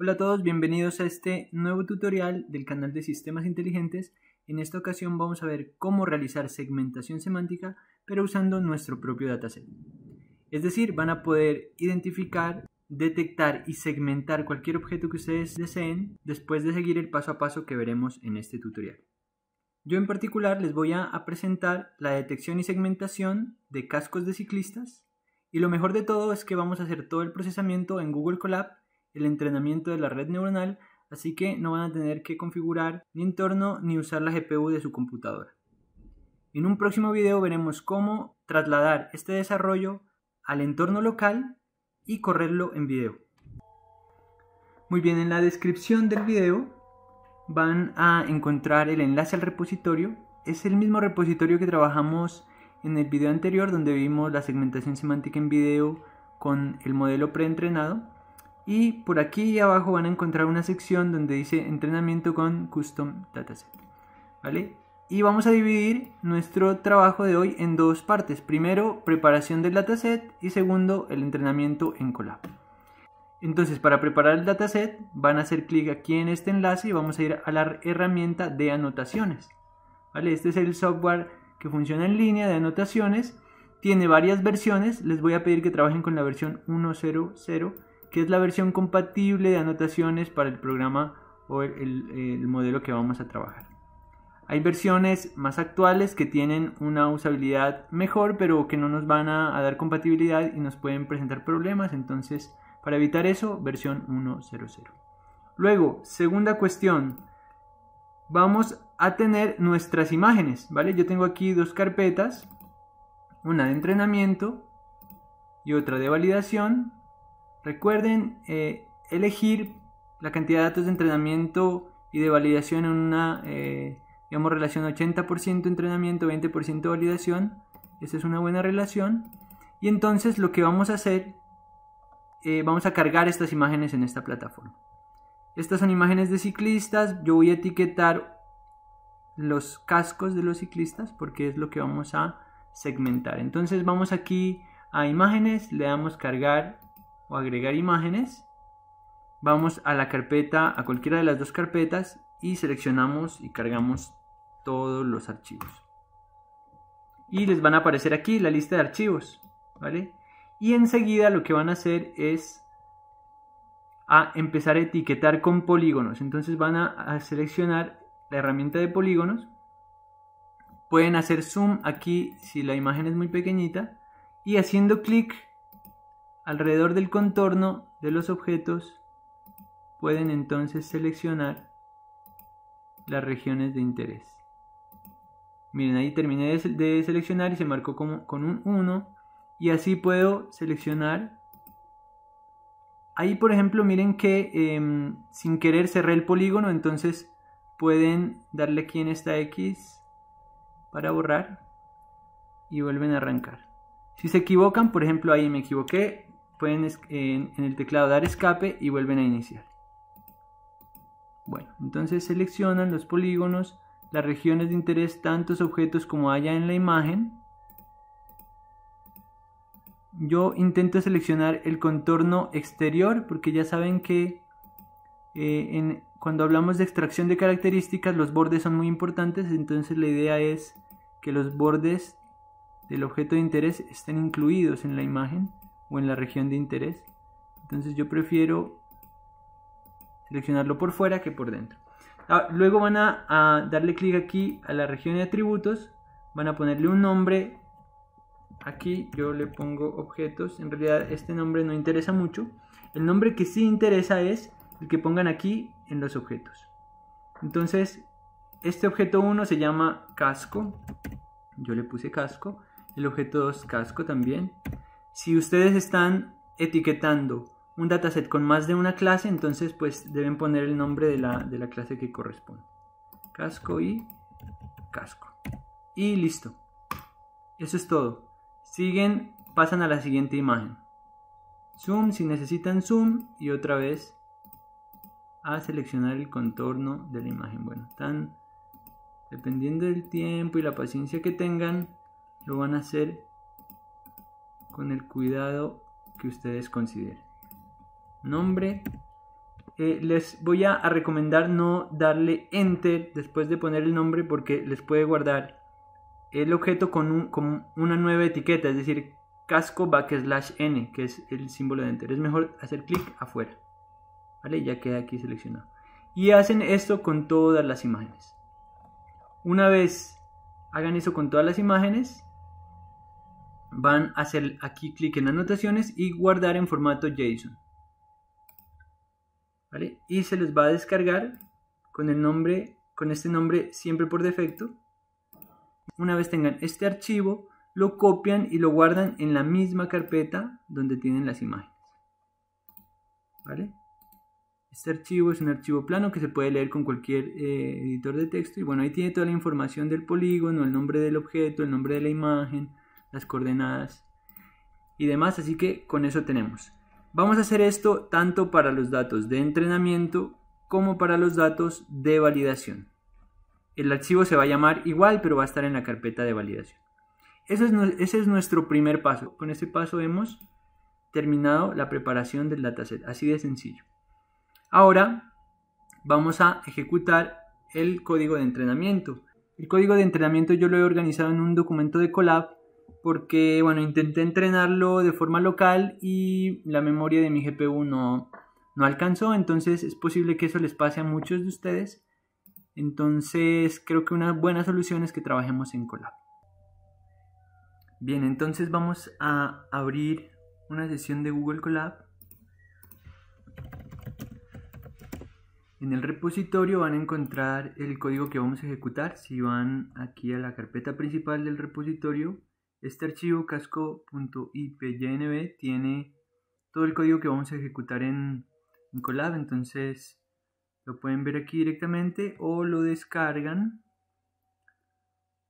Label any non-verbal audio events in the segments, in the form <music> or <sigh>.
Hola a todos, bienvenidos a este nuevo tutorial del canal de Sistemas Inteligentes. En esta ocasión vamos a ver cómo realizar segmentación semántica, pero usando nuestro propio dataset. Es decir, van a poder identificar, detectar y segmentar cualquier objeto que ustedes deseen después de seguir el paso a paso que veremos en este tutorial. Yo en particular les voy a presentar la detección y segmentación de cascos de ciclistas y lo mejor de todo es que vamos a hacer todo el procesamiento en Google Colab el entrenamiento de la red neuronal, así que no van a tener que configurar ni entorno ni usar la GPU de su computadora. En un próximo video veremos cómo trasladar este desarrollo al entorno local y correrlo en video. Muy bien, en la descripción del video van a encontrar el enlace al repositorio. Es el mismo repositorio que trabajamos en el video anterior donde vimos la segmentación semántica en video con el modelo preentrenado. Y por aquí abajo van a encontrar una sección donde dice entrenamiento con custom dataset. ¿Vale? Y vamos a dividir nuestro trabajo de hoy en dos partes. Primero, preparación del dataset y segundo, el entrenamiento en Colab. Entonces, para preparar el dataset, van a hacer clic aquí en este enlace y vamos a ir a la herramienta de anotaciones. ¿Vale? Este es el software que funciona en línea de anotaciones. Tiene varias versiones. Les voy a pedir que trabajen con la versión 1.0.0 que es la versión compatible de anotaciones para el programa o el, modelo que vamos a trabajar. Hay versiones más actuales que tienen una usabilidad mejor, pero que no nos van a, dar compatibilidad y nos pueden presentar problemas. Entonces, para evitar eso, versión 1.0.0. Luego, segunda cuestión, vamos a tener nuestras imágenes, ¿vale? Yo tengo aquí dos carpetas, una de entrenamiento y otra de validación. Recuerden eh, elegir la cantidad de datos de entrenamiento y de validación en una, eh, digamos, relación 80% entrenamiento, 20% validación. Esa es una buena relación. Y entonces lo que vamos a hacer, eh, vamos a cargar estas imágenes en esta plataforma. Estas son imágenes de ciclistas. Yo voy a etiquetar los cascos de los ciclistas porque es lo que vamos a segmentar. Entonces vamos aquí a imágenes, le damos cargar o agregar imágenes, vamos a la carpeta, a cualquiera de las dos carpetas y seleccionamos y cargamos todos los archivos. Y les van a aparecer aquí la lista de archivos, ¿vale? Y enseguida lo que van a hacer es a empezar a etiquetar con polígonos. Entonces van a, seleccionar la herramienta de polígonos. Pueden hacer zoom aquí si la imagen es muy pequeñita. Y haciendo clic Alrededor del contorno de los objetos pueden entonces seleccionar las regiones de interés. Miren, ahí terminé de seleccionar y se marcó como, con un 1. Y así puedo seleccionar. Ahí, por ejemplo, miren que em, sin querer cerré el polígono, entonces pueden darle aquí en esta X para borrar y vuelven a arrancar. Si se equivocan, por ejemplo, ahí me equivoqué, pueden en, el teclado dar escape y vuelven a iniciar. Bueno, entonces seleccionan los polígonos, las regiones de interés, tantos objetos como haya en la imagen. Yo intento seleccionar el contorno exterior porque ya saben que eh, cuando hablamos de extracción de características los bordes son muy importantes, entonces la idea es que los bordes del objeto de interés estén incluidos en la imagen o en la región de interés. Entonces yo prefiero seleccionarlo por fuera que por dentro. Ah, luego van a, darle clic aquí a la región de atributos, van a ponerle un nombre aquí yo le pongo objetos en realidad este nombre no interesa mucho el nombre que sí interesa es el que pongan aquí en los objetos entonces este objeto 1 se llama casco yo le puse casco el objeto 2 casco también si ustedes están etiquetando un dataset con más de una clase, entonces pues deben poner el nombre de la, de la clase que corresponde. Casco y casco. Y listo. Eso es todo. Siguen, pasan a la siguiente imagen. Zoom si necesitan zoom y otra vez a seleccionar el contorno de la imagen. Bueno, están dependiendo del tiempo y la paciencia que tengan, lo van a hacer con el cuidado que ustedes consideren. Nombre. Eh, les voy a, recomendar no darle enter después de poner el nombre porque les puede guardar el objeto con, una nueva etiqueta, es decir, casco backslash n, que es el símbolo de enter. Es mejor hacer clic afuera. ¿Vale? Ya queda aquí seleccionado. Y hacen esto con todas las imágenes. Una vez hagan eso con todas las imágenes, van a hacer aquí clic en anotaciones y guardar en formato JSON. ¿Vale? Y se les va a descargar con el nombre, con este nombre siempre por defecto. Una vez tengan este archivo, lo copian y lo guardan en la misma carpeta donde tienen las imágenes. ¿Vale? Este archivo es un archivo plano que se puede leer con cualquier eh, editor de texto. Y bueno, ahí tiene toda la información del polígono, el nombre del objeto, el nombre de la imagen, las coordenadas y demás, así que con eso tenemos. Vamos a hacer esto tanto para los datos de entrenamiento como para los datos de validación. El archivo se va a llamar igual, pero va a estar en la carpeta de validación. Ese es, es nuestro primer paso. Con este paso hemos terminado la preparación del dataset, así de sencillo. Ahora vamos a ejecutar el código de entrenamiento. El código de entrenamiento yo lo he organizado en un documento de Colab porque bueno, intenté entrenarlo de forma local y la memoria de mi GPU no, no alcanzó, entonces es posible que eso les pase a muchos de ustedes. Entonces creo que una buena solución es que trabajemos en Colab. Bien, entonces vamos a abrir una sesión de Google Colab. En el repositorio van a encontrar el código que vamos a ejecutar. Si van aquí a la carpeta principal del repositorio, este archivo casco.ipynb tiene todo el código que vamos a ejecutar en, Colab, entonces lo pueden ver aquí directamente o lo descargan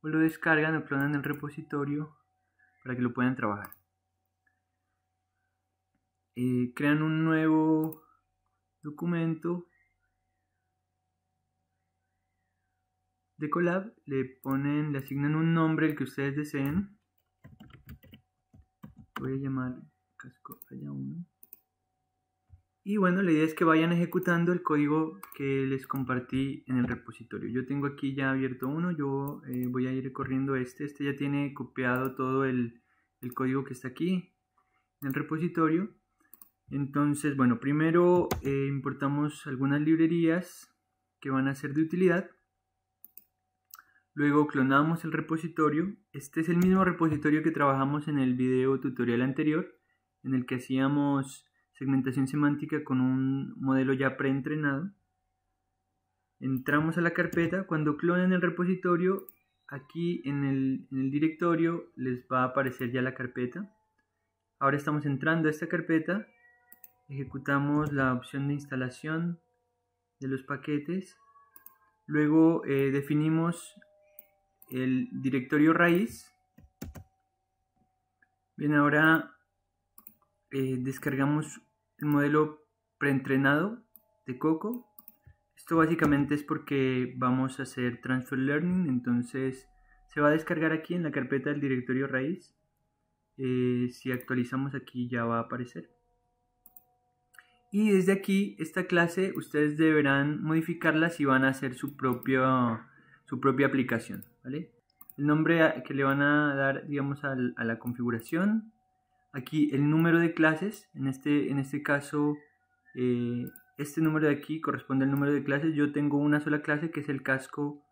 o lo descargan o en el repositorio para que lo puedan trabajar. Eh, crean un nuevo documento de Colab, le ponen, le asignan un nombre el que ustedes deseen voy a llamar casco allá uno. Y bueno, la idea es que vayan ejecutando el código que les compartí en el repositorio. Yo tengo aquí ya abierto uno, yo eh, voy a ir corriendo este. Este ya tiene copiado todo el, código que está aquí en el repositorio. Entonces, bueno, primero eh, importamos algunas librerías que van a ser de utilidad. Luego clonamos el repositorio. Este es el mismo repositorio que trabajamos en el video tutorial anterior, en el que hacíamos segmentación semántica con un modelo ya preentrenado. Entramos a la carpeta. Cuando clonen el repositorio, aquí en el, directorio les va a aparecer ya la carpeta. Ahora estamos entrando a esta carpeta. Ejecutamos la opción de instalación de los paquetes. Luego eh, definimos el directorio raíz. Bien, ahora eh, descargamos el modelo preentrenado de Coco. Esto básicamente es porque vamos a hacer transfer learning, entonces se va a descargar aquí en la carpeta del directorio raíz. Eh, si actualizamos aquí ya va a aparecer. Y desde aquí, esta clase, ustedes deberán modificarla si van a hacer su, propio, su propia aplicación. El nombre que le van a dar, digamos, a la configuración. Aquí el número de clases, en este, en este caso, eh, este número de aquí corresponde al número de clases. Yo tengo una sola clase que es el casco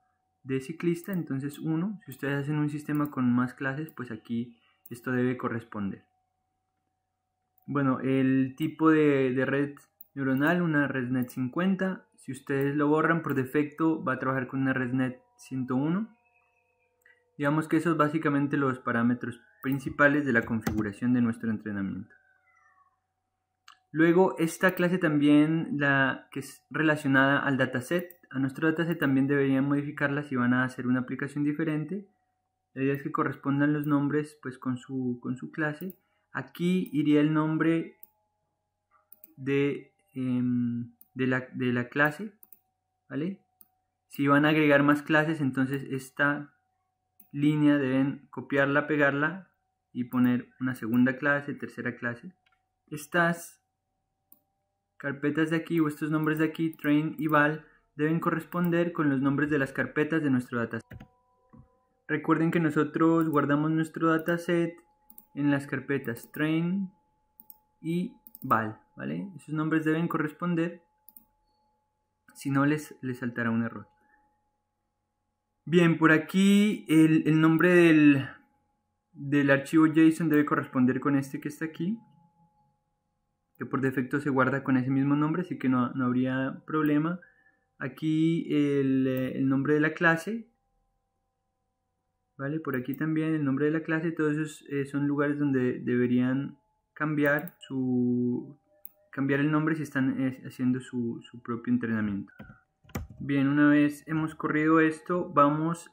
de ciclista, entonces uno. Si ustedes hacen un sistema con más clases, pues aquí esto debe corresponder. Bueno, el tipo de, de, red neuronal, una ResNet 50. Si ustedes lo borran por defecto, va a trabajar con una ResNet 101. Digamos que esos son básicamente los parámetros principales de la configuración de nuestro entrenamiento. Luego, esta clase también, la que es relacionada al dataset, a nuestro dataset también deberían modificarla si van a hacer una aplicación diferente. La idea es que correspondan los nombres pues, con, su, con su clase. Aquí iría el nombre de, em, de, la, clase, ¿vale? Si van a agregar más clases, entonces esta línea deben copiarla, pegarla y poner una segunda clase, tercera clase. Estas carpetas de aquí o estos nombres de aquí, train y val, deben corresponder con los nombres de las carpetas de nuestro dataset. Recuerden que nosotros guardamos nuestro dataset en las carpetas train y val, ¿vale? Esos nombres deben corresponder, si no les, les saltará un error. Bien, por aquí el, nombre del, archivo JSON debe corresponder con este que está aquí, que por defecto se guarda con ese mismo nombre, así que no, habría problema. Aquí el, nombre de la clase, ¿vale? Por aquí también el nombre de la clase, todos esos eh, son lugares donde deberían cambiar, cambiar el nombre si están eh, haciendo su propio entrenamiento. Bien, una vez hemos corrido esto, vamos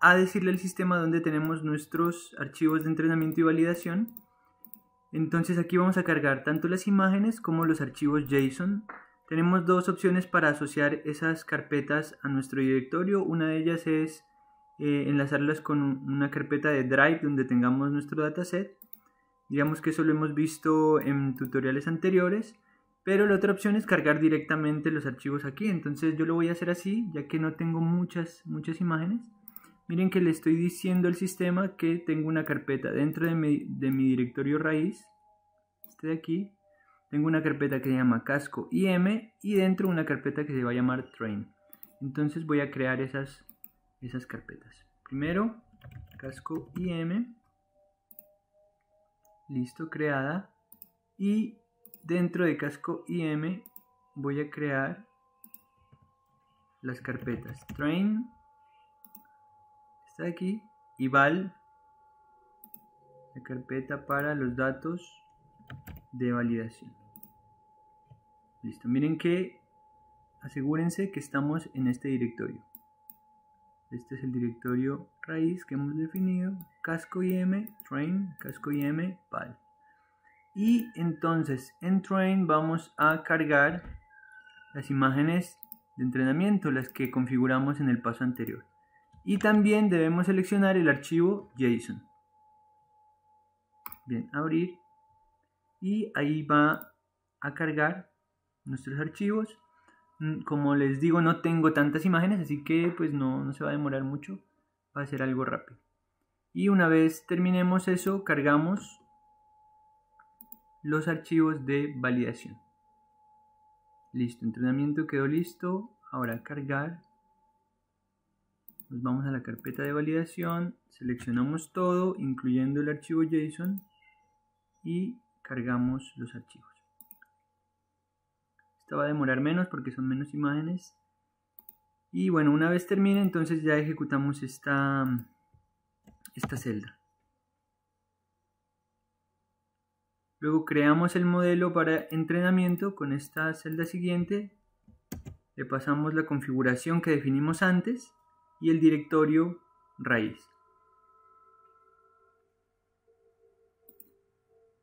a decirle al sistema donde tenemos nuestros archivos de entrenamiento y validación. Entonces aquí vamos a cargar tanto las imágenes como los archivos JSON. Tenemos dos opciones para asociar esas carpetas a nuestro directorio. Una de ellas es eh, enlazarlas con una carpeta de Drive donde tengamos nuestro dataset. Digamos que eso lo hemos visto en tutoriales anteriores. Pero la otra opción es cargar directamente los archivos aquí. Entonces yo lo voy a hacer así, ya que no tengo muchas, muchas imágenes. Miren que le estoy diciendo al sistema que tengo una carpeta dentro de mi, directorio raíz. Este de aquí. Tengo una carpeta que se llama casco IM y dentro una carpeta que se va a llamar train. Entonces voy a crear esas, esas carpetas. Primero, casco IM. Listo, creada. Y Dentro de casco IM voy a crear las carpetas train está aquí y val la carpeta para los datos de validación listo miren que asegúrense que estamos en este directorio este es el directorio raíz que hemos definido casco im train casco im val y entonces en Train vamos a cargar las imágenes de entrenamiento, las que configuramos en el paso anterior. Y también debemos seleccionar el archivo JSON. Bien, abrir. Y ahí va a cargar nuestros archivos. Mm, como les digo, no tengo tantas imágenes, así que pues no, no se va a demorar mucho. Va a ser algo rápido. Y una vez terminemos eso, cargamos los archivos de validación. Listo, entrenamiento quedó listo. Ahora cargar. Nos vamos a la carpeta de validación, seleccionamos todo, incluyendo el archivo JSON y cargamos los archivos. Esto va a demorar menos porque son menos imágenes. Y bueno, una vez termine, entonces ya ejecutamos esta, esta celda. Luego creamos el modelo para entrenamiento con esta celda siguiente. Le pasamos la configuración que definimos antes y el directorio raíz.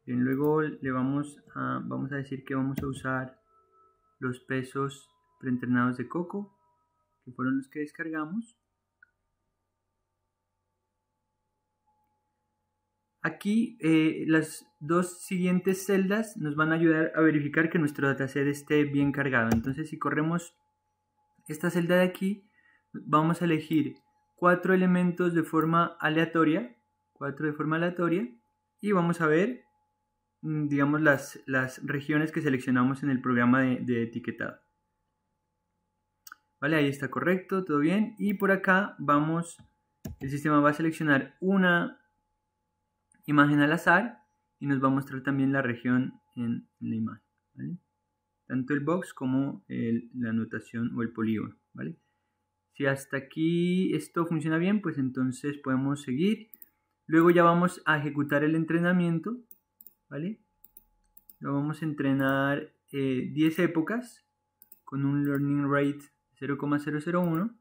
Bien, luego le vamos a, vamos a decir que vamos a usar los pesos preentrenados de coco, que fueron los que descargamos. Aquí eh, las dos siguientes celdas nos van a ayudar a verificar que nuestro dataset esté bien cargado. Entonces si corremos esta celda de aquí, vamos a elegir cuatro elementos de forma aleatoria, cuatro de forma aleatoria, y vamos a ver, mm, digamos, las, las regiones que seleccionamos en el programa de, de etiquetado. Vale, ahí está correcto, todo bien. Y por acá vamos, el sistema va a seleccionar una imagen al azar y nos va a mostrar también la región en la imagen, Tanto el box como la anotación o el polígono, ¿vale? Si hasta aquí esto funciona bien, pues entonces podemos seguir. Luego ya vamos a ejecutar el entrenamiento, ¿vale? Lo vamos a entrenar 10 eh, épocas con un learning rate 0,001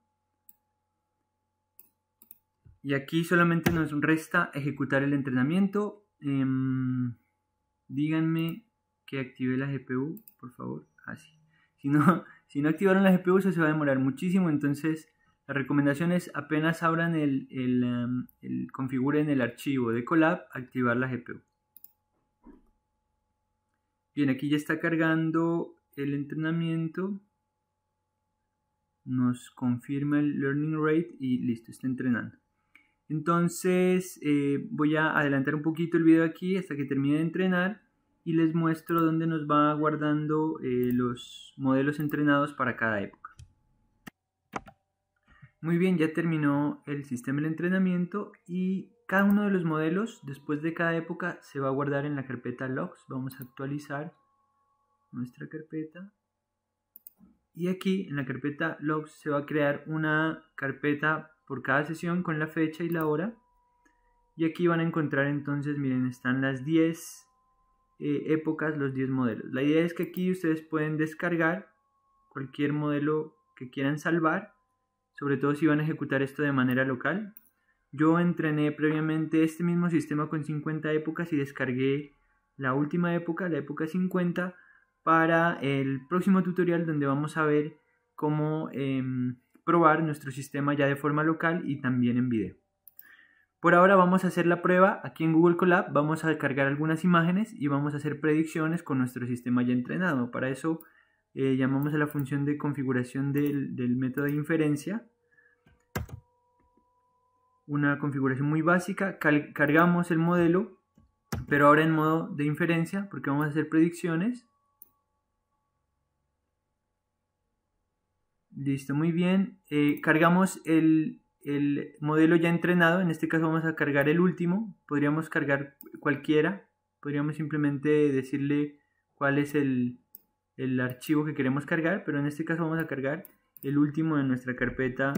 y aquí solamente nos resta ejecutar el entrenamiento. Em, díganme que active la GPU, por favor. Así. Ah, si no, <laughs> si no activaron la GPU, eso se va a demorar muchísimo. Entonces, la recomendación es apenas abran el, el em, configuren el archivo de Colab, activar la GPU. Bien, aquí ya está cargando el entrenamiento. Nos confirma el learning rate y listo, está entrenando. Entonces eh, voy a adelantar un poquito el video aquí hasta que termine de entrenar y les muestro dónde nos va guardando eh, los modelos entrenados para cada época. Muy bien, ya terminó el sistema de entrenamiento y cada uno de los modelos después de cada época se va a guardar en la carpeta logs. Vamos a actualizar nuestra carpeta y aquí en la carpeta logs se va a crear una carpeta por cada sesión con la fecha y la hora. Y aquí van a encontrar entonces, miren, están las 10 eh, épocas, los 10 modelos. La idea es que aquí ustedes pueden descargar cualquier modelo que quieran salvar, sobre todo si van a ejecutar esto de manera local. Yo entrené previamente este mismo sistema con 50 épocas y descargué la última época, la época 50, para el próximo tutorial donde vamos a ver cómo... Em, probar nuestro sistema ya de forma local y también en video. Por ahora vamos a hacer la prueba aquí en Google Colab, vamos a cargar algunas imágenes y vamos a hacer predicciones con nuestro sistema ya entrenado. Para eso eh, llamamos a la función de configuración del, del método de inferencia, una configuración muy básica, cargamos el modelo, pero ahora en modo de inferencia porque vamos a hacer predicciones Listo, muy bien. Eh, cargamos el, modelo ya entrenado. En este caso vamos a cargar el último. Podríamos cargar cualquiera. Podríamos simplemente decirle cuál es el, archivo que queremos cargar. Pero en este caso vamos a cargar el último de nuestra carpeta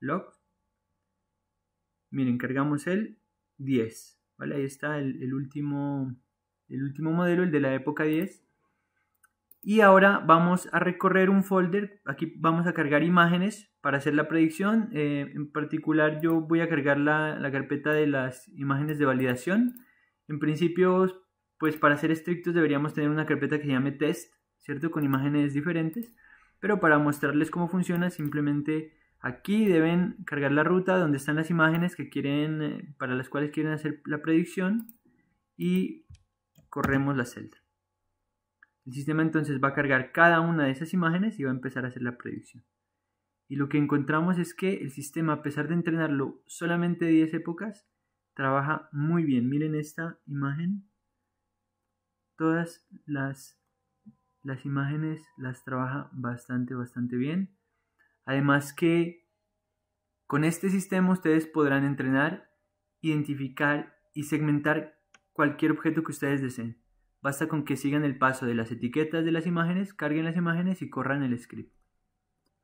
log. Miren, cargamos el 10. Ahí está el, el último, el último modelo, el de la época 10. Y ahora vamos a recorrer un folder, aquí vamos a cargar imágenes para hacer la predicción. Eh, en particular yo voy a cargar la, carpeta de las imágenes de validación. En principio, pues para ser estrictos deberíamos tener una carpeta que se llame test, ¿cierto? Con imágenes diferentes. Pero para mostrarles cómo funciona, simplemente aquí deben cargar la ruta donde están las imágenes que quieren, eh, para las cuales quieren hacer la predicción y corremos la celda. El sistema entonces va a cargar cada una de esas imágenes y va a empezar a hacer la predicción. Y lo que encontramos es que el sistema, a pesar de entrenarlo solamente 10 épocas, trabaja muy bien. Miren esta imagen. Todas las, las imágenes las trabaja bastante, bastante bien. Además que con este sistema ustedes podrán entrenar, identificar y segmentar cualquier objeto que ustedes deseen. Basta con que sigan el paso de las etiquetas de las imágenes, carguen las imágenes y corran el script.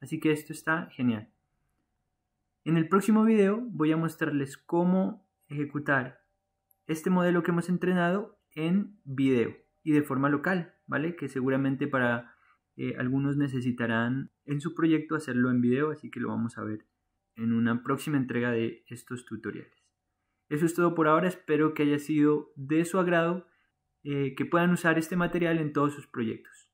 Así que esto está genial. En el próximo video voy a mostrarles cómo ejecutar este modelo que hemos entrenado en video y de forma local, ¿vale? Que seguramente para eh, algunos necesitarán en su proyecto hacerlo en video, así que lo vamos a ver en una próxima entrega de estos tutoriales. Eso es todo por ahora, espero que haya sido de su agrado eh, que puedan usar este material en todos sus proyectos.